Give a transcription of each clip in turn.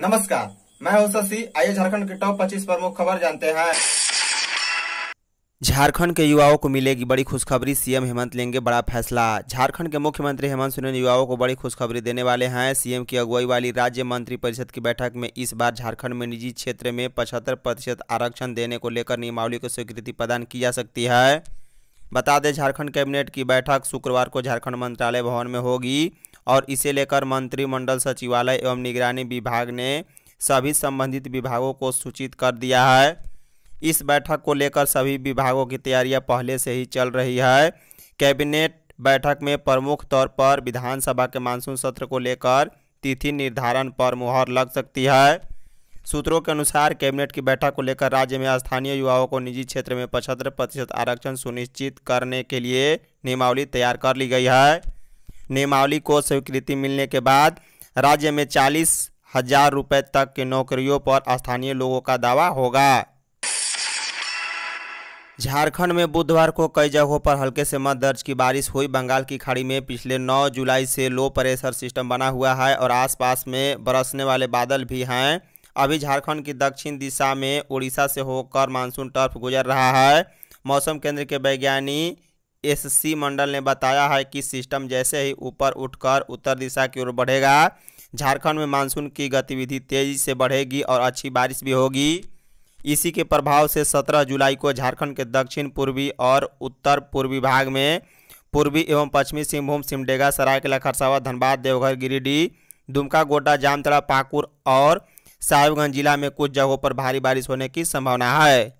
नमस्कार मैं हूं शशि आइए झारखंड के टॉप 25 प्रमुख खबर जानते हैं झारखंड के युवाओं को मिलेगी बड़ी खुशखबरी सीएम हेमंत लेंगे बड़ा फैसला झारखंड के मुख्यमंत्री हेमंत सोरेन युवाओं को बड़ी खुशखबरी देने वाले हैं सीएम की अगुवाई वाली राज्य मंत्री परिषद की बैठक में इस बार झारखंड में निजी क्षेत्र में पचहत्तर प्रतिशत आरक्षण देने को लेकर नियमावली को स्वीकृति प्रदान की जा सकती है बता दें झारखंड कैबिनेट की बैठक शुक्रवार को झारखंड मंत्रालय भवन में होगी और इसे लेकर मंत्रिमंडल सचिवालय एवं निगरानी विभाग ने सभी संबंधित विभागों को सूचित कर दिया है इस बैठक को लेकर सभी विभागों की तैयारियां पहले से ही चल रही है कैबिनेट बैठक में प्रमुख तौर पर विधानसभा के मानसून सत्र को लेकर तिथि निर्धारण पर मुहर लग सकती है सूत्रों के अनुसार कैबिनेट की बैठक को लेकर राज्य में स्थानीय युवाओं को निजी क्षेत्र में पचहत्तर प्रतिशत आरक्षण सुनिश्चित करने के लिए नियमावली तैयार कर ली गई है नियमावली को स्वीकृति मिलने के बाद राज्य में चालीस हजार रुपये तक की नौकरियों पर स्थानीय लोगों का दावा होगा झारखंड में बुधवार को कई जगहों पर हल्के से मत दर्ज की बारिश हुई बंगाल की खाड़ी में पिछले 9 जुलाई से लो प्रेशर सिस्टम बना हुआ है और आसपास में बरसने वाले बादल भी हैं अभी झारखंड की दक्षिण दिशा में उड़ीसा से होकर मानसून टर्फ गुजर रहा है मौसम केंद्र के वैज्ञानिक एससी मंडल ने बताया है कि सिस्टम जैसे ही ऊपर उठकर उत्तर दिशा की ओर बढ़ेगा झारखंड में मानसून की गतिविधि तेजी से बढ़ेगी और अच्छी बारिश भी होगी इसी के प्रभाव से 17 जुलाई को झारखंड के दक्षिण पूर्वी और उत्तर पूर्वी भाग में पूर्वी एवं पश्चिमी सिंहभूम सिमडेगा सरायकला खरसावा धनबाद देवघर गिरिडीह दुमका गोड्डा जामतड़ा पाकुर और साहिबगंज जिला में कुछ जगहों पर भारी बारिश होने की संभावना है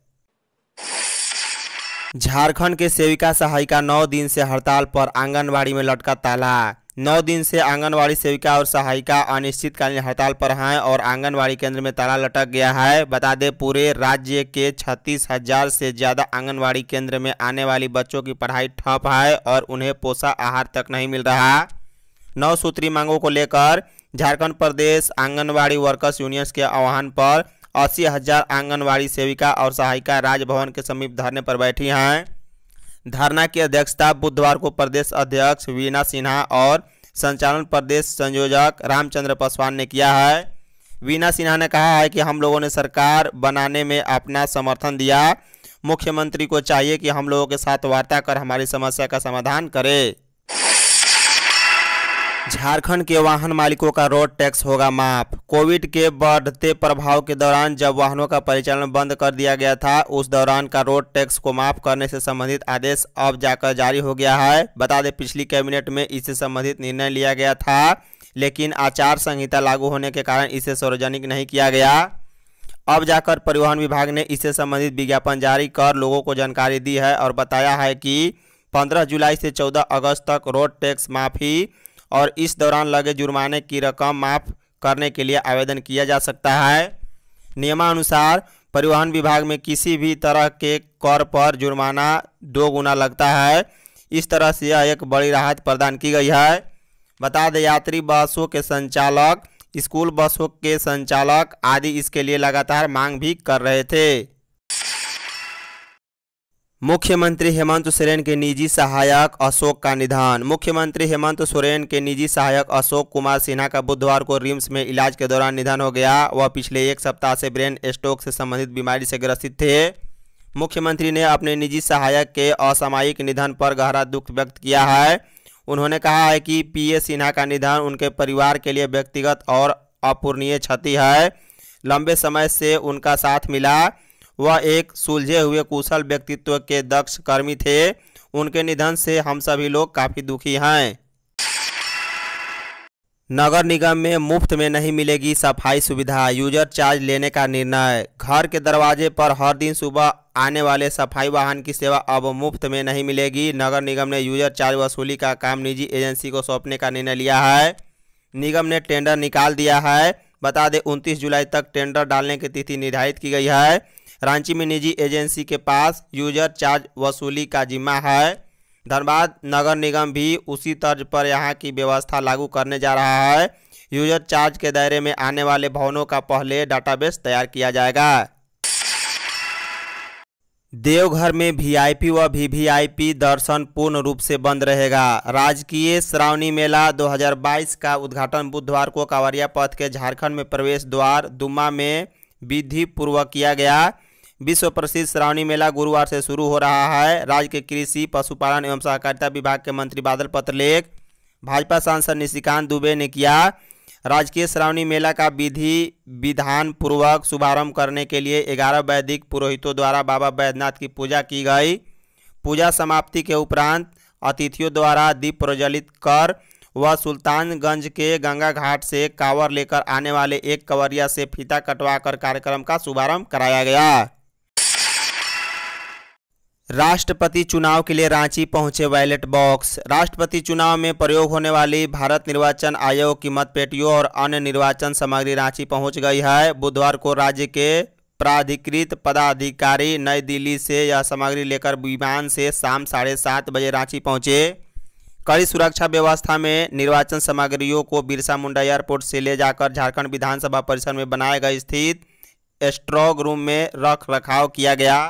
झारखंड के सेविका सहायिका नौ दिन से हड़ताल पर आंगनबाड़ी में लटका ताला नौ दिन से आंगनवाड़ी सेविका और सहायिका अनिश्चितकालीन हड़ताल पर हैं और आंगनवाड़ी केंद्र में ताला लटक गया है बता दें पूरे राज्य के छत्तीस हजार से ज़्यादा आंगनवाड़ी केंद्र में आने वाली बच्चों की पढ़ाई ठप है और उन्हें पोषा आहार तक नहीं मिल रहा नौ सूत्री मांगों को लेकर झारखंड प्रदेश आंगनबाड़ी वर्कर्स यूनियंस के आह्वान पर अस्सी हजार आंगनबाड़ी सेविका और सहायिका राजभवन के समीप धरने पर बैठी हैं धरना की अध्यक्षता बुधवार को प्रदेश अध्यक्ष वीना सिन्हा और संचालन प्रदेश संयोजक रामचंद्र पासवान ने किया है वीना सिन्हा ने कहा है कि हम लोगों ने सरकार बनाने में अपना समर्थन दिया मुख्यमंत्री को चाहिए कि हम लोगों के साथ वार्ता कर हमारी समस्या का समाधान करें झारखंड के वाहन मालिकों का रोड टैक्स होगा माफ कोविड के बढ़ते प्रभाव के दौरान जब वाहनों का परिचालन बंद कर दिया गया था उस दौरान का रोड टैक्स को माफ करने से संबंधित आदेश अब जाकर जारी हो गया है बता दें पिछली कैबिनेट में इससे संबंधित निर्णय लिया गया था लेकिन आचार संहिता लागू होने के कारण इसे सार्वजनिक नहीं किया गया अब जाकर परिवहन विभाग ने इससे संबंधित विज्ञापन जारी कर लोगों को जानकारी दी है और बताया है कि पंद्रह जुलाई से चौदह अगस्त तक रोड टैक्स माफ़ी और इस दौरान लगे जुर्माने की रकम माफ़ करने के लिए आवेदन किया जा सकता है नियमानुसार परिवहन विभाग में किसी भी तरह के कर पर जुर्माना दो गुना लगता है इस तरह से यह एक बड़ी राहत प्रदान की गई है बता दें यात्री बसों के संचालक स्कूल बसों के संचालक आदि इसके लिए लगातार मांग भी कर रहे थे मुख्यमंत्री हेमंत सोरेन के निजी सहायक अशोक का निधन मुख्यमंत्री हेमंत सोरेन के निजी सहायक अशोक कुमार सिन्हा का बुधवार को रिम्स में इलाज के दौरान निधन हो गया वह पिछले एक सप्ताह से ब्रेन स्ट्रोक से संबंधित बीमारी से ग्रसित थे मुख्यमंत्री ने अपने निजी सहायक के असामायिक निधन पर गहरा दुख व्यक्त किया है उन्होंने कहा है कि पी ए सिन्हा का निधन उनके परिवार के लिए व्यक्तिगत और अपूर्णीय क्षति है लंबे समय से उनका साथ मिला वह एक सुलझे हुए कुशल व्यक्तित्व के दक्ष कर्मी थे उनके निधन से हम सभी लोग काफ़ी दुखी हैं नगर निगम में मुफ्त में नहीं मिलेगी सफाई सुविधा यूजर चार्ज लेने का निर्णय घर के दरवाजे पर हर दिन सुबह आने वाले सफाई वाहन की सेवा अब मुफ्त में नहीं मिलेगी नगर निगम ने यूजर चार्ज वसूली का काम निजी एजेंसी को सौंपने का निर्णय लिया है निगम ने टेंडर निकाल दिया है बता दें उनतीस जुलाई तक टेंडर डालने की तिथि निर्धारित की गई है रांची में निजी एजेंसी के पास यूजर चार्ज वसूली का जिम्मा है धनबाद नगर निगम भी उसी तर्ज पर यहाँ की व्यवस्था लागू करने जा रहा है यूजर चार्ज के दायरे में आने वाले भवनों का पहले डाटाबेस तैयार किया जाएगा देवघर में वीआईपी व वीवीआईपी दर्शन पूर्ण रूप से बंद रहेगा राजकीय श्रावणी मेला 2022 का उद्घाटन बुधवार को कांवरिया पथ के झारखंड में प्रवेश द्वार दुमा में विधिपूर्वक किया गया विश्व प्रसिद्ध श्रावणी मेला गुरुवार से शुरू हो रहा है राज्य के कृषि पशुपालन एवं सहकारिता विभाग के मंत्री बादल पत्रलेख भाजपा सांसद निशिकांत दुबे ने किया राजकीय श्रावणी मेला का विधि विधान पूर्वक शुभारंभ करने के लिए ग्यारह वैदिक पुरोहितों द्वारा बाबा बैद्यनाथ की पूजा की गई पूजा समाप्ति के उपरांत अतिथियों द्वारा दीप प्रज्वलित कर वह सुल्तानगंज के गंगा घाट से कांवर लेकर आने वाले एक कवरिया से फीता कटवाकर कार्यक्रम का शुभारंभ कराया गया राष्ट्रपति चुनाव के लिए रांची पहुंचे बैलेट बॉक्स राष्ट्रपति चुनाव में प्रयोग होने वाली भारत निर्वाचन आयोग की मतपेटियों और अन्य निर्वाचन सामग्री रांची पहुंच गई है बुधवार को राज्य के प्राधिकृत पदाधिकारी नई दिल्ली से यह सामग्री लेकर विमान से शाम साढ़े सात बजे रांची पहुंचे कड़ी सुरक्षा व्यवस्था में निर्वाचन सामग्रियों को बिरसा मुंडा एयरपोर्ट से ले जाकर झारखंड विधानसभा परिसर में बनाए गए स्थित स्ट्रॉन्ग रूम में रख रखाव किया गया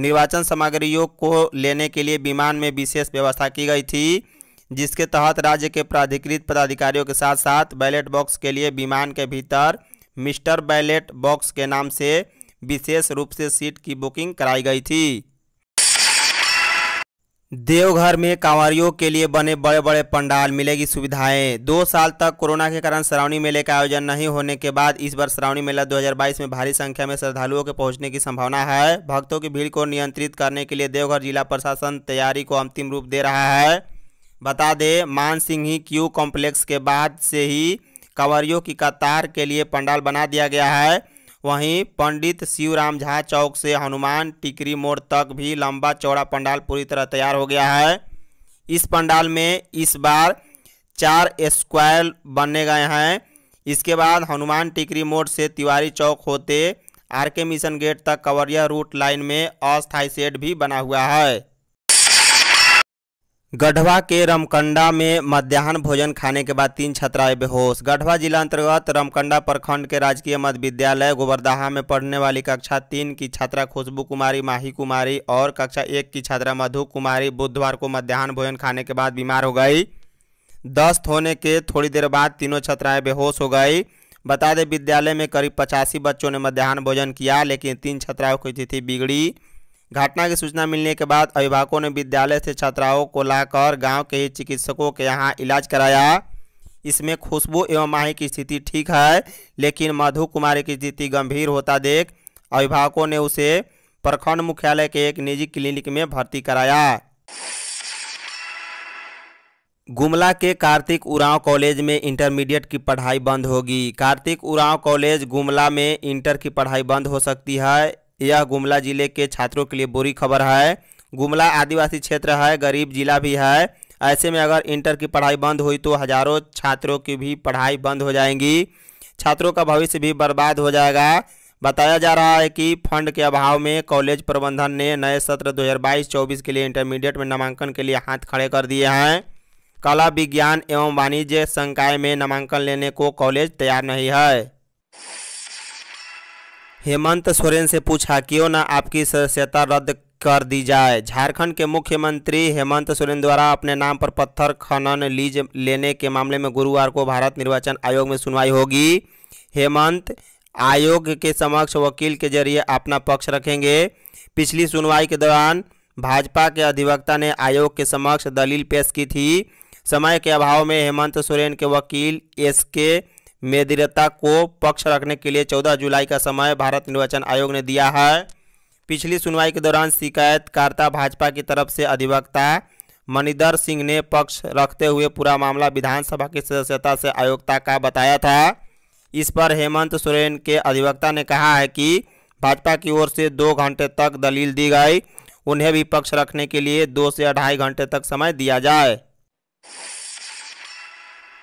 निर्वाचन सामग्रियों को लेने के लिए विमान में विशेष व्यवस्था की गई थी जिसके तहत राज्य के प्राधिकृत पदाधिकारियों के साथ साथ बैलेट बॉक्स के लिए विमान के भीतर मिस्टर बैलेट बॉक्स के नाम से विशेष रूप से सीट की बुकिंग कराई गई थी देवघर में कांवरियों के लिए बने बड़े बड़े पंडाल मिलेगी सुविधाएं दो साल तक कोरोना के कारण श्रावणी मेले का आयोजन नहीं होने के बाद इस बार श्रावणी मेला 2022 में भारी संख्या में श्रद्धालुओं के पहुंचने की संभावना है भक्तों की भीड़ को नियंत्रित करने के लिए देवघर जिला प्रशासन तैयारी को अंतिम रूप दे रहा है बता दें मान सिंह ही क्यू कॉम्प्लेक्स के बाद से ही कांवरियों की कतार के लिए पंडाल बना दिया गया है वहीं पंडित शिवराम झा चौक से हनुमान टिकरी मोड़ तक भी लंबा चौड़ा पंडाल पूरी तरह तैयार हो गया है इस पंडाल में इस बार चार स्क्वायर बनने गए हैं इसके बाद हनुमान टिकरी मोड़ से तिवारी चौक होते आर के मिशन गेट तक कवरिया रूट लाइन में अस्थायी सेट भी बना हुआ है गढ़वा के रमकंडा में मध्याह्न भोजन खाने के बाद तीन छात्राएं बेहोश गढ़वा जिला अंतर्गत रमकंडा प्रखंड के राजकीय मध्य विद्यालय गोबरदाहा में पढ़ने वाली कक्षा तीन की छात्रा खुशबू कुमारी माही कुमारी और कक्षा एक की छात्रा मधु कुमारी बुधवार को मध्याह्न भोजन खाने के बाद बीमार हो गई दस्त होने के थोड़ी देर बाद तीनों छात्राएँ बेहोश हो गई बता दें विद्यालय में करीब पचासी बच्चों ने मध्याह्न भोजन किया लेकिन तीन छात्राओं की स्थिति बिगड़ी घटना की सूचना मिलने के बाद अभिभावकों ने विद्यालय से छात्राओं को लाकर गांव के चिकित्सकों के यहाँ इलाज कराया इसमें खुशबू एवं माही की स्थिति ठीक है लेकिन मधु कुमारी की स्थिति गंभीर होता देख अभिभावकों ने उसे प्रखंड मुख्यालय के एक निजी क्लिनिक में भर्ती कराया गुमला के कार्तिक उरांव कॉलेज में इंटरमीडिएट की पढ़ाई बंद होगी कार्तिक उरांव कॉलेज गुमला में इंटर की पढ़ाई बंद हो सकती है यह गुमला जिले के छात्रों के लिए बुरी खबर है गुमला आदिवासी क्षेत्र है गरीब जिला भी है ऐसे में अगर इंटर की पढ़ाई बंद हुई तो हजारों छात्रों की भी पढ़ाई बंद हो जाएंगी छात्रों का भविष्य भी बर्बाद हो जाएगा बताया जा रहा है कि फंड के अभाव में कॉलेज प्रबंधन ने नए सत्र 2022-24 के लिए इंटरमीडिएट में नामांकन के लिए हाथ खड़े कर दिए हैं कला विज्ञान एवं वाणिज्य संकाय में नामांकन लेने को कॉलेज तैयार नहीं है हेमंत सोरेन से पूछा क्यों ना आपकी सदस्यता रद्द कर दी जाए झारखंड के मुख्यमंत्री हेमंत सोरेन द्वारा अपने नाम पर पत्थर खनन लीज लेने के मामले में गुरुवार को भारत निर्वाचन आयोग में सुनवाई होगी हेमंत आयोग के समक्ष वकील के जरिए अपना पक्ष रखेंगे पिछली सुनवाई के दौरान भाजपा के अधिवक्ता ने आयोग के समक्ष दलील पेश की थी समय के अभाव में हेमंत सोरेन के वकील एस के मेदिरता को पक्ष रखने के लिए 14 जुलाई का समय भारत निर्वाचन आयोग ने दिया है पिछली सुनवाई के दौरान शिकायतकर्ता भाजपा की तरफ से अधिवक्ता मणिधर सिंह ने पक्ष रखते हुए पूरा मामला विधानसभा की सदस्यता से आयोग का बताया था इस पर हेमंत सोरेन के अधिवक्ता ने कहा है कि भाजपा की ओर से दो घंटे तक दलील दी गई उन्हें भी पक्ष रखने के लिए दो से ढाई घंटे तक समय दिया जाए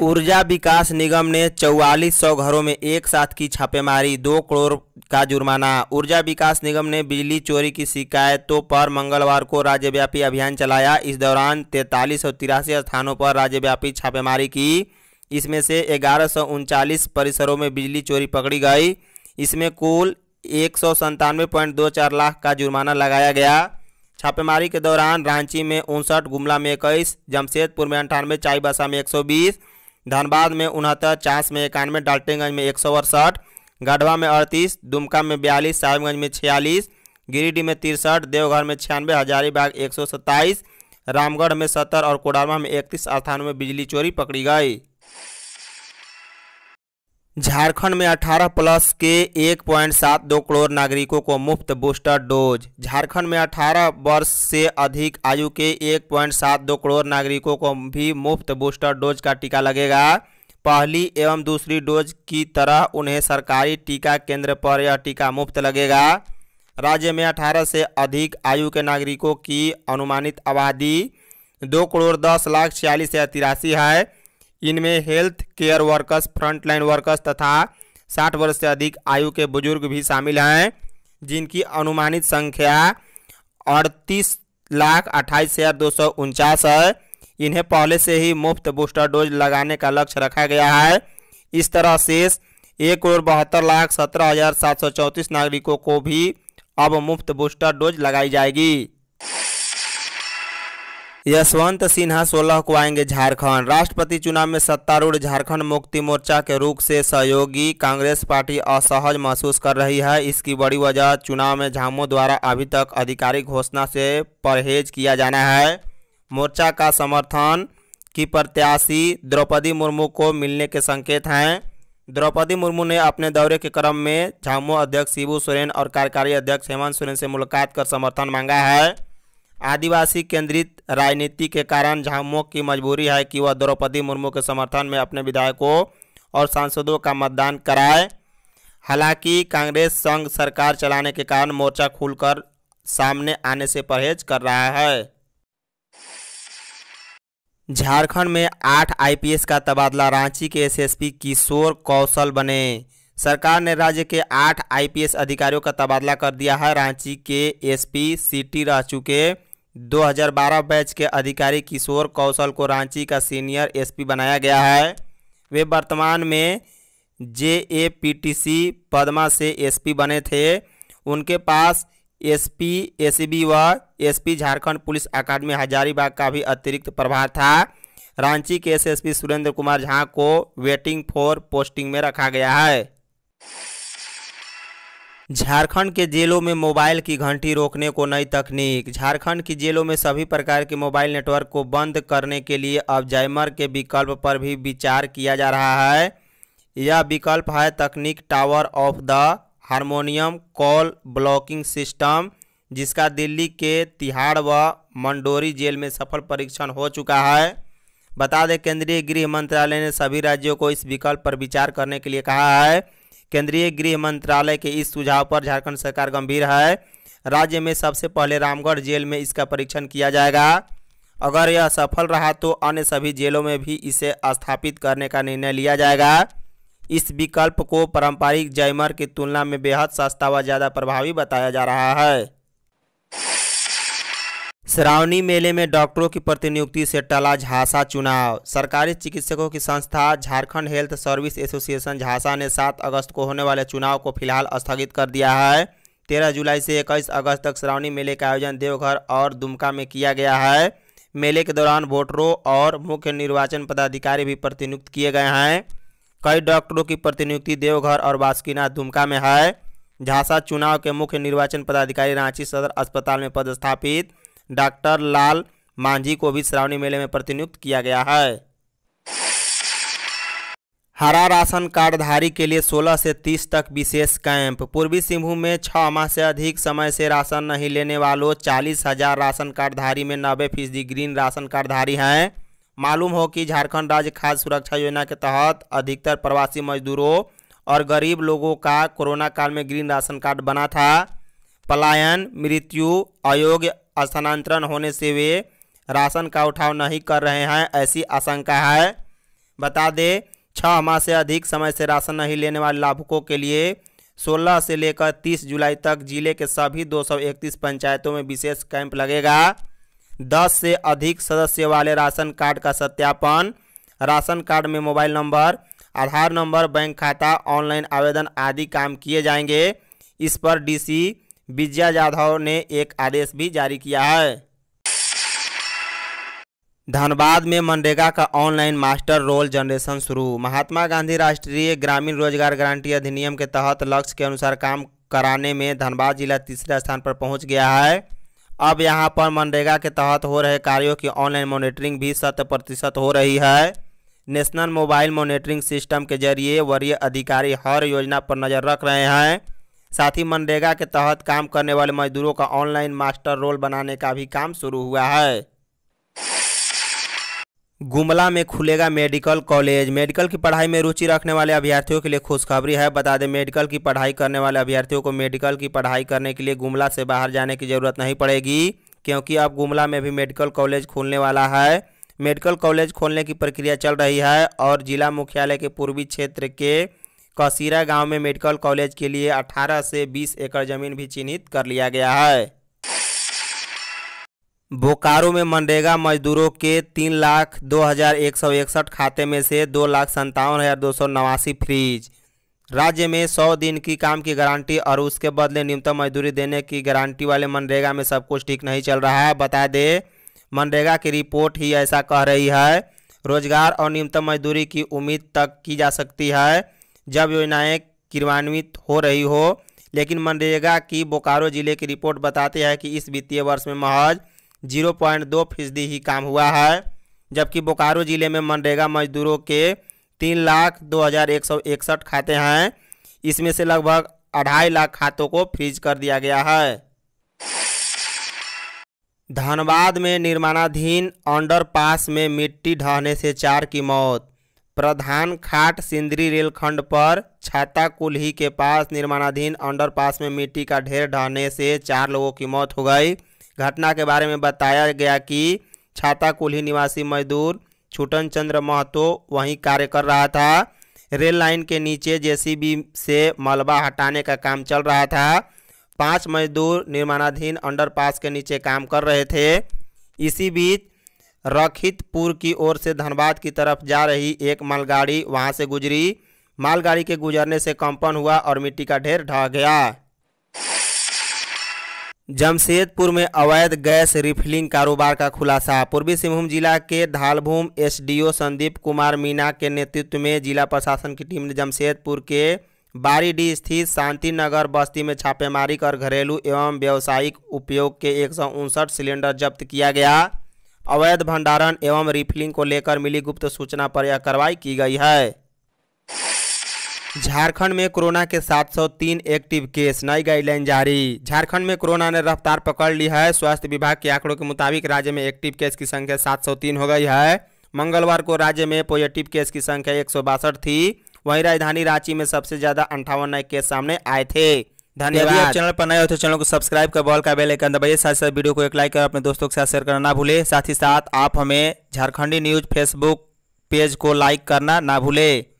ऊर्जा विकास निगम ने चौवालीस सौ घरों में एक साथ की छापेमारी दो करोड़ का जुर्माना ऊर्जा विकास निगम ने बिजली चोरी की शिकायतों पर मंगलवार को राज्यव्यापी अभियान चलाया इस दौरान तैंतालीस सौ तिरासी स्थानों पर राज्यव्यापी छापेमारी की इसमें से ग्यारह सौ उनचालीस परिसरों में बिजली चोरी पकड़ी गई इसमें कुल एक सौ संतानवे पॉइंट दो चार लाख का जुर्माना लगाया गया छापेमारी के दौरान रांची में उनसठ गुमला में इक्कीस जमशेदपुर में अंठानवे चाईबासा में एक सौ बीस धनबाद में उनहत्तर चांस में इक्यानवे डाल्टनगंज में एक सौ अड़सठ गढ़वा में अड़तीस दुमका में बयालीस साहिबगंज में छियालीस गिरिडीह में तिरसठ देवघर में छियानवे हजारीबाग एक सौ सत्ताईस रामगढ़ में सत्तर और कोडरमा में इकतीस स्थानों में बिजली चोरी पकड़ी गई झारखंड में 18 प्लस के 1.72 करोड़ नागरिकों को मुफ्त बूस्टर डोज झारखंड में 18 वर्ष से अधिक आयु के 1.72 करोड़ नागरिकों को भी मुफ्त बूस्टर डोज का टीका लगेगा पहली एवं दूसरी डोज की तरह उन्हें सरकारी टीका केंद्र पर यह टीका मुफ्त लगेगा राज्य में 18 से अधिक आयु के नागरिकों की अनुमानित आबादी दो करोड़ दस लाख छियालीस या तिरासी है इनमें health care workers frontline workers तथा 60 वर्ष से अधिक आयु के बुजुर्ग भी शामिल हैं जिनकी अनुमानित संख्या अड़तीस लाख अट्ठाईस हज़ार दो सौ उनचास है इन्हें पहले से ही मुफ्त बूस्टर डोज लगाने का लक्ष्य रखा गया है इस तरह शेष एक करोड़ बहत्तर लाख सत्रह हज़ार सात सौ चौंतीस नागरिकों को भी अब मुफ्त बूस्टर डोज लगाई जाएगी यशवंत सिन्हा सोलह को आएंगे झारखंड राष्ट्रपति चुनाव में सत्तारूढ़ झारखंड मुक्ति मोर्चा के रूप से सहयोगी कांग्रेस पार्टी असहज महसूस कर रही है इसकी बड़ी वजह चुनाव में झामो द्वारा अभी तक आधिकारिक घोषणा से परहेज किया जाना है मोर्चा का समर्थन की प्रत्याशी द्रौपदी मुर्मू को मिलने के संकेत हैं द्रौपदी मुर्मू ने अपने दौरे के क्रम में झामो अध्यक्ष शिबू सोरेन और कार्यकारी अध्यक्ष हेमंत सोरेन से मुलाकात कर समर्थन मांगा है आदिवासी केंद्रित राजनीति के कारण झामुमो की मजबूरी है कि वह द्रौपदी मुर्मू के समर्थन में अपने विधायकों और सांसदों का मतदान कराए हालांकि कांग्रेस संघ सरकार चलाने के कारण मोर्चा खुलकर सामने आने से परहेज कर रहा है झारखंड में आठ आईपीएस का तबादला रांची के एसएसपी किशोर कौशल बने सरकार ने राज्य के आठ आईपीएस अधिकारियों का तबादला कर दिया है रांची के एसपी सिटी रह चुके 2012 बैच के अधिकारी किशोर कौशल को रांची का सीनियर एसपी बनाया गया है वे वर्तमान में J A P T C Padma से एसपी बने थे उनके पास एसपी एसीबी व SP Jharkhand police academy Hazaribagh का भी अतिरिक्त प्रभार था रांची के एसएसपी सुरेंद्र कुमार झा को वेटिंग फॉर पोस्टिंग में रखा गया है झारखंड के जेलों में मोबाइल की घंटी रोकने को नई तकनीक झारखंड की जेलों में सभी प्रकार के मोबाइल नेटवर्क को बंद करने के लिए अब जैमर के विकल्प पर भी विचार किया जा रहा है यह विकल्प है तकनीक tower of the harmonium call blocking system जिसका दिल्ली के तिहाड़ व मंडोरी जेल में सफल परीक्षण हो चुका है बता दें केंद्रीय गृह मंत्रालय ने सभी राज्यों को इस विकल्प पर विचार करने के लिए कहा है केंद्रीय गृह मंत्रालय के इस सुझाव पर झारखंड सरकार गंभीर है राज्य में सबसे पहले रामगढ़ जेल में इसका परीक्षण किया जाएगा अगर यह सफल रहा तो अन्य सभी जेलों में भी इसे स्थापित करने का निर्णय लिया जाएगा इस विकल्प को पारंपरिक जैमर की तुलना में बेहद सस्ता व ज़्यादा प्रभावी बताया जा रहा है श्रावणी मेले में डॉक्टरों की प्रतिनियुक्ति से टला झांसा चुनाव सरकारी चिकित्सकों की संस्था झारखंड हेल्थ सर्विस एसोसिएशन झांसा ने 7 अगस्त को होने वाले चुनाव को फिलहाल स्थगित कर दिया है 13 जुलाई से 21 अगस्त तक श्रावणी मेले का आयोजन देवघर और दुमका में किया गया है मेले के दौरान वोटरों और मुख्य निर्वाचन पदाधिकारी भी प्रतिनियुक्त किए गए हैं कई डॉक्टरों की प्रतिनियुक्ति देवघर और बासुकीनाथ दुमका में है झांसा चुनाव के मुख्य निर्वाचन पदाधिकारी रांची सदर अस्पताल में पदस्थापित डॉक्टर लाल मांझी को भी श्रावणी मेले में प्रतिनियुक्त किया गया है हरा राशन कार्डधारी के लिए 16 से 30 तक विशेष कैंप पूर्वी सिंहभूम में छः माह से अधिक समय से राशन नहीं लेने वालों चालीस हजार राशन कार्डधारी में नब्बे फीसदी ग्रीन राशन कार्डधारी हैं मालूम हो कि झारखंड राज्य खाद्य सुरक्षा योजना के तहत अधिकतर प्रवासी मजदूरों और गरीब लोगों का कोरोना काल में ग्रीन राशन कार्ड बना था पलायन मृत्यु अयोग्य स्थानांतरण होने से वे राशन का उठाव नहीं कर रहे हैं ऐसी आशंका है बता दें छः माह से अधिक समय से राशन नहीं लेने वाले लाभुकों के लिए 16 से लेकर 30 जुलाई तक जिले के सभी 231 पंचायतों में विशेष कैंप लगेगा 10 से अधिक सदस्य वाले राशन कार्ड का सत्यापन राशन कार्ड में mobile number Aadhaar number bank खाता ऑनलाइन आवेदन आदि काम किए जाएंगे इस पर डीसी विजया जाधव ने एक आदेश भी जारी किया है धनबाद में मनरेगा का ऑनलाइन मास्टर रोल जनरेशन शुरू महात्मा गांधी राष्ट्रीय ग्रामीण रोजगार गारंटी अधिनियम के तहत लक्ष्य के अनुसार काम कराने में धनबाद जिला तीसरे स्थान पर पहुंच गया है अब यहां पर मनरेगा के तहत हो रहे कार्यों की ऑनलाइन मॉनिटरिंग भी शत प्रतिशत हो रही है नेशनल मोबाइल मॉनिटरिंग सिस्टम के जरिए वरीय अधिकारी हर योजना पर नज़र रख रहे हैं साथ ही मनरेगा के तहत काम करने वाले मजदूरों का ऑनलाइन मास्टर रोल बनाने का भी काम शुरू हुआ है गुमला में खुलेगा मेडिकल कॉलेज मेडिकल की पढ़ाई में रुचि रखने वाले अभ्यर्थियों के लिए खुशखबरी है बता दें मेडिकल की पढ़ाई करने वाले अभ्यर्थियों को मेडिकल की पढ़ाई करने के लिए गुमला से बाहर जाने की ज़रूरत नहीं पड़ेगी क्योंकि अब गुमला में भी मेडिकल कॉलेज खोलने वाला है मेडिकल कॉलेज खोलने की प्रक्रिया चल रही है और जिला मुख्यालय के पूर्वी क्षेत्र के कसीरा गांव में मेडिकल कॉलेज के लिए 18 से 20 एकड़ जमीन भी चिन्हित कर लिया गया है बोकारो में मनरेगा मजदूरों के तीन लाख दो हज़ार एक सौ इकसठ खाते में से दो लाख संतावन हज़ार दो सौ नवासी फ्रीज राज्य में सौ दिन की काम की गारंटी और उसके बदले न्यूनतम मजदूरी देने की गारंटी वाले मनरेगा में सब कुछ ठीक नहीं चल रहा है बता दें मनरेगा की रिपोर्ट ही ऐसा कह रही है रोजगार और न्यूनतम मजदूरी की उम्मीद तक की जा सकती है जब योजनाएं क्रियान्वित हो रही हो लेकिन मनरेगा की बोकारो जिले की रिपोर्ट बताती है कि इस वित्तीय वर्ष में महज जीरो पॉइंट दो फीसदी ही काम हुआ है जबकि बोकारो जिले में मनरेगा मजदूरों के तीन लाख दो हज़ार एक सौ इकसठ खाते हैं इसमें से लगभग अढ़ाई लाख खातों को फ्रीज कर दिया गया है धनबाद में निर्माणाधीन अंडरपास में मिट्टी ढहने से चार की मौत प्रधान खाट सिंदरी रेलखंड पर छाता कुल्ही के पास निर्माणाधीन अंडरपास में मिट्टी का ढेर ढहने से चार लोगों की मौत हो गई घटना के बारे में बताया गया कि छाता कुल्ही निवासी मजदूर छुटन चंद्र महतो वहीं कार्य कर रहा था रेल लाइन के नीचे जेसीबी से मलबा हटाने का काम चल रहा था पांच मजदूर निर्माणाधीन अंडरपास के नीचे काम कर रहे थे इसी बीच रखितपुर की ओर से धनबाद की तरफ जा रही एक मालगाड़ी वहां से गुजरी मालगाड़ी के गुजरने से कंपन हुआ और मिट्टी का ढेर ढह गया जमशेदपुर में अवैध गैस रिफिलिंग कारोबार का खुलासा पूर्वी सिंहभूम जिला के धालभूम एसडीओ संदीप कुमार मीना के नेतृत्व में जिला प्रशासन की टीम ने जमशेदपुर के बारीडीह स्थित शांति नगर बस्ती में छापेमारी कर घरेलू एवं व्यावसायिक उपयोग के एक सिलेंडर जब्त किया गया अवैध भंडारण एवं रिफिलिंग को लेकर मिली गुप्त सूचना पर यह कार्रवाई की गई है झारखंड में कोरोना के 703 एक्टिव केस नई गाइडलाइन जारी झारखंड में कोरोना ने रफ्तार पकड़ ली है स्वास्थ्य विभाग के आंकड़ों के मुताबिक राज्य में एक्टिव केस की संख्या 703 हो गई है मंगलवार को राज्य में पॉजिटिव केस की संख्या एक थी वहीं राजधानी रांची में सबसे ज़्यादा अंठावन नए केस सामने आए थे धन्यवाद चैनल पर नए हो तो चैनल को सब्सक्राइब कर बॉल का बेल आइकन दबाइए साथ साथ वीडियो को एक लाइक कर अपने दोस्तों के साथ शेयर करना ना भूले साथ ही साथ आप हमें झारखंडी न्यूज फेसबुक पेज को लाइक करना ना भूले